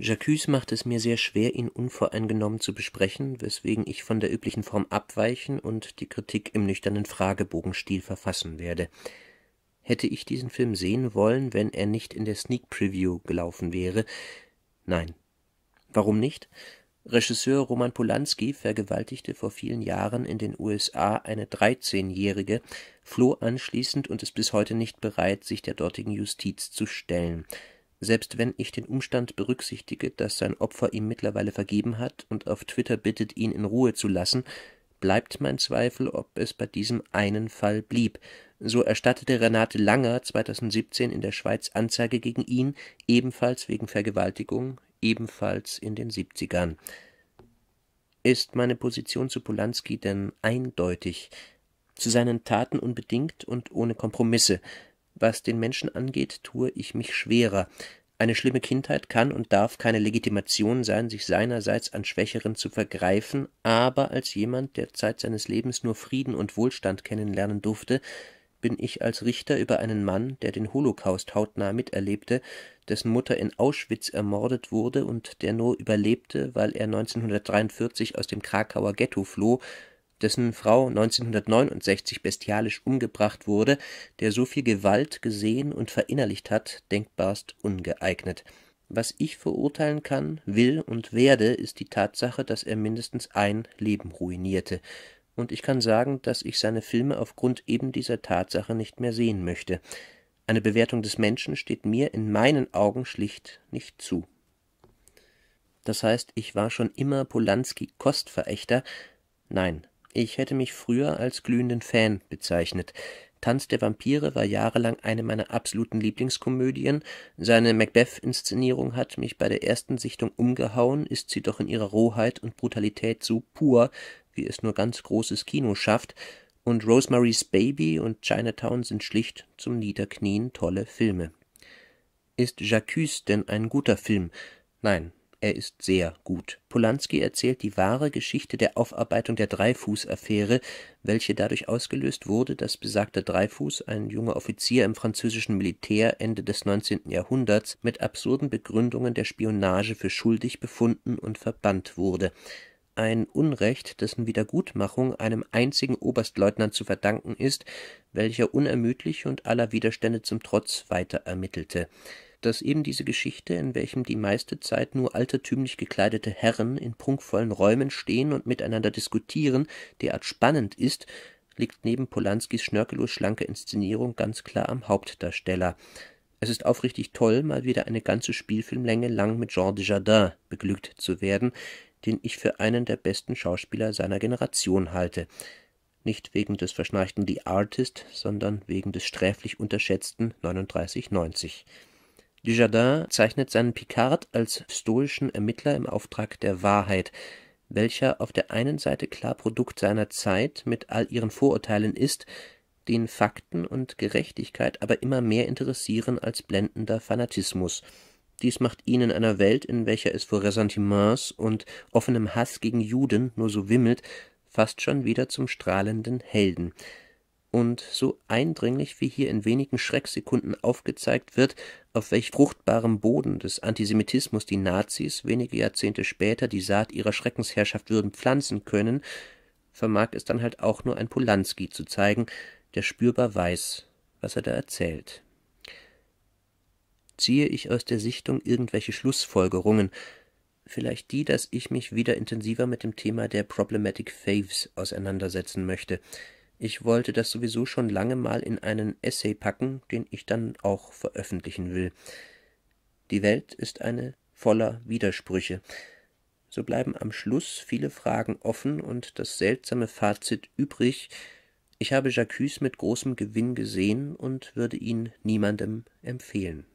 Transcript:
Jacques macht es mir sehr schwer, ihn unvoreingenommen zu besprechen, weswegen ich von der üblichen Form abweichen und die Kritik im nüchternen Fragebogenstil verfassen werde. Hätte ich diesen Film sehen wollen, wenn er nicht in der Sneak Preview gelaufen wäre? Nein. Warum nicht? Regisseur Roman Polanski vergewaltigte vor vielen Jahren in den USA eine 13-Jährige, floh anschließend und ist bis heute nicht bereit, sich der dortigen Justiz zu stellen – selbst wenn ich den Umstand berücksichtige, dass sein Opfer ihm mittlerweile vergeben hat und auf Twitter bittet, ihn in Ruhe zu lassen, bleibt mein Zweifel, ob es bei diesem einen Fall blieb. So erstattete Renate Langer 2017 in der Schweiz Anzeige gegen ihn, ebenfalls wegen Vergewaltigung, ebenfalls in den 70ern. Ist meine Position zu Polanski denn eindeutig? Zu seinen Taten unbedingt und ohne Kompromisse. Was den Menschen angeht, tue ich mich schwerer. Eine schlimme Kindheit kann und darf keine Legitimation sein, sich seinerseits an Schwächeren zu vergreifen, aber als jemand, der Zeit seines Lebens nur Frieden und Wohlstand kennenlernen durfte, bin ich als Richter über einen Mann, der den Holocaust hautnah miterlebte, dessen Mutter in Auschwitz ermordet wurde und der nur überlebte, weil er 1943 aus dem Krakauer Ghetto floh, dessen Frau 1969 bestialisch umgebracht wurde, der so viel Gewalt gesehen und verinnerlicht hat, denkbarst ungeeignet. Was ich verurteilen kann, will und werde, ist die Tatsache, dass er mindestens ein Leben ruinierte. Und ich kann sagen, dass ich seine Filme aufgrund eben dieser Tatsache nicht mehr sehen möchte. Eine Bewertung des Menschen steht mir in meinen Augen schlicht nicht zu. Das heißt, ich war schon immer Polanski Kostverächter? Nein, ich hätte mich früher als glühenden Fan bezeichnet. Tanz der Vampire war jahrelang eine meiner absoluten Lieblingskomödien. Seine Macbeth-Inszenierung hat mich bei der ersten Sichtung umgehauen, ist sie doch in ihrer Rohheit und Brutalität so pur, wie es nur ganz großes Kino schafft. Und Rosemary's Baby und Chinatown sind schlicht zum Niederknien tolle Filme. Ist Jacques denn ein guter Film? Nein, er ist sehr gut. Polanski erzählt die wahre Geschichte der Aufarbeitung der Dreifuß-Affäre, welche dadurch ausgelöst wurde, dass besagter Dreifuß, ein junger Offizier im französischen Militär Ende des 19. Jahrhunderts, mit absurden Begründungen der Spionage für schuldig befunden und verbannt wurde. Ein Unrecht, dessen Wiedergutmachung einem einzigen Oberstleutnant zu verdanken ist, welcher unermüdlich und aller Widerstände zum Trotz weiter ermittelte dass eben diese Geschichte, in welchem die meiste Zeit nur altertümlich gekleidete Herren in prunkvollen Räumen stehen und miteinander diskutieren, derart spannend ist, liegt neben Polanskis schnörkellos schlanke Inszenierung ganz klar am Hauptdarsteller. Es ist aufrichtig toll, mal wieder eine ganze Spielfilmlänge lang mit Jean Dujardin beglückt zu werden, den ich für einen der besten Schauspieler seiner Generation halte. Nicht wegen des verschnarchten The Artist, sondern wegen des sträflich unterschätzten 3990. Dujardin zeichnet seinen Picard als stoischen Ermittler im Auftrag der Wahrheit, welcher auf der einen Seite klar Produkt seiner Zeit mit all ihren Vorurteilen ist, den Fakten und Gerechtigkeit aber immer mehr interessieren als blendender Fanatismus. Dies macht ihn in einer Welt, in welcher es vor Ressentiments und offenem Hass gegen Juden nur so wimmelt, fast schon wieder zum strahlenden Helden – und so eindringlich wie hier in wenigen Schrecksekunden aufgezeigt wird, auf welch fruchtbarem Boden des Antisemitismus die Nazis wenige Jahrzehnte später die Saat ihrer Schreckensherrschaft würden pflanzen können, vermag es dann halt auch nur ein Polanski zu zeigen, der spürbar weiß, was er da erzählt. Ziehe ich aus der Sichtung irgendwelche Schlussfolgerungen, vielleicht die, dass ich mich wieder intensiver mit dem Thema der Problematic Faves auseinandersetzen möchte – ich wollte das sowieso schon lange mal in einen Essay packen, den ich dann auch veröffentlichen will. Die Welt ist eine voller Widersprüche. So bleiben am Schluss viele Fragen offen und das seltsame Fazit übrig, ich habe Jacques mit großem Gewinn gesehen und würde ihn niemandem empfehlen.